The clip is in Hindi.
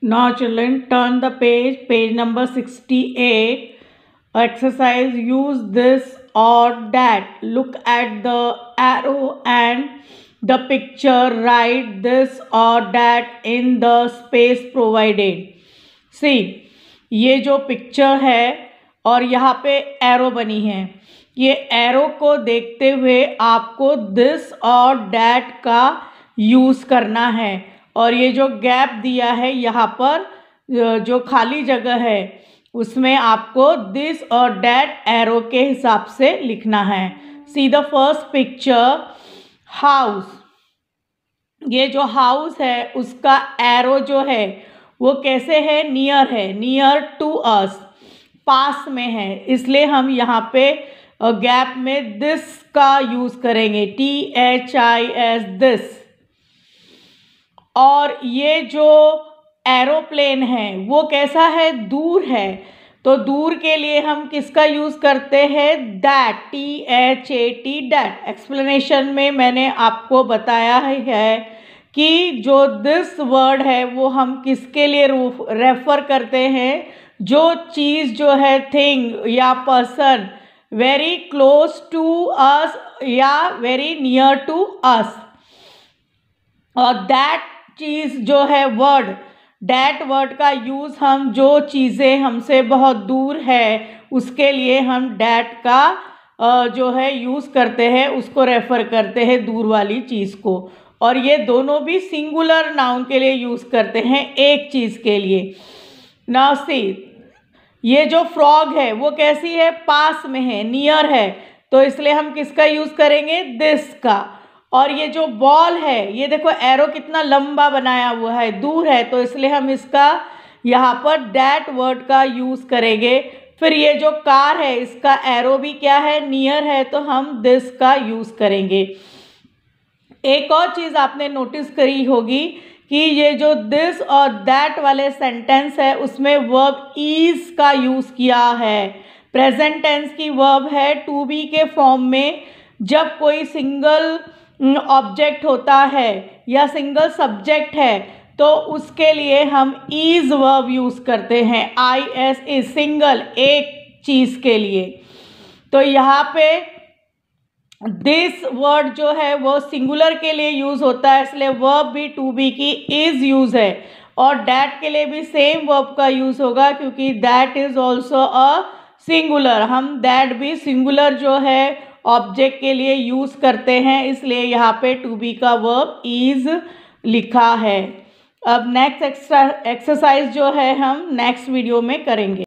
Now children turn the page, page number 68. Exercise use this or that. Look at the arrow and the picture. Write this or that in the space provided. See, ये जो picture है और यहाँ पे arrow बनी है ये arrow को देखते हुए आपको this or that का use करना है और ये जो गैप दिया है यहाँ पर जो खाली जगह है उसमें आपको दिस और डैट एरो के हिसाब से लिखना है see the first picture house ये जो हाउस है उसका एरो जो है वो कैसे है नियर है नियर टू अस पास में है इसलिए हम यहाँ पे गैप में दिस का यूज़ करेंगे T H I S this और ये जो एरोप्लेन है वो कैसा है दूर है तो दूर के लिए हम किसका यूज़ करते हैं that T H A T that explanation में मैंने आपको बताया है कि जो दिस वर्ड है वो हम किसके लिए रेफ़र करते हैं जो चीज़ जो है थिंग या person very close to us या वेरी नियर टू अस और दैट चीज़ जो है वर्ड डैट वर्ड का यूज़ हम जो चीज़ें हमसे बहुत दूर है उसके लिए हम डैट का जो है यूज़ करते हैं उसको रेफ़र करते हैं दूर वाली चीज़ को और ये दोनों भी सिंगुलर नाउन के लिए यूज़ करते हैं एक चीज़ के लिए नाउ सी ये जो फ्रॉग है वो कैसी है पास में है नियर है तो इसलिए हम किसका यूज़ करेंगे दिस का और ये जो बॉल है ये देखो एरो कितना लंबा बनाया हुआ है दूर है तो इसलिए हम इसका यहाँ पर डैट वर्ड का यूज़ करेंगे फिर ये जो कार है इसका एरो भी क्या है नियर है तो हम दिस का यूज़ करेंगे एक और चीज़ आपने नोटिस करी होगी कि ये जो दिस और दैट वाले सेंटेंस है उसमें वर्ब ईज का यूज़ किया है प्रेजेंट टेंस की वर्ब है टू बी के फॉर्म में जब कोई सिंगल ऑब्जेक्ट होता है या सिंगल सब्जेक्ट है तो उसके लिए हम इज वर्ब यूज़ करते हैं आई एस ए सिंगल एक चीज़ के लिए तो यहाँ पे दिस वर्ड जो है वो सिंगुलर के लिए यूज़ होता है इसलिए वर्ब भी टू बी की इज़ यूज़ है और डैट के लिए भी सेम वर्ब का यूज़ होगा क्योंकि that is also a singular हम दैट भी सिंगुलर जो है ऑब्जेक्ट के लिए यूज़ करते हैं इसलिए यहाँ पे टू बी का वर्ब इज़ लिखा है अब नेक्स्ट एक्सरसाइज जो है हम नेक्स्ट वीडियो में करेंगे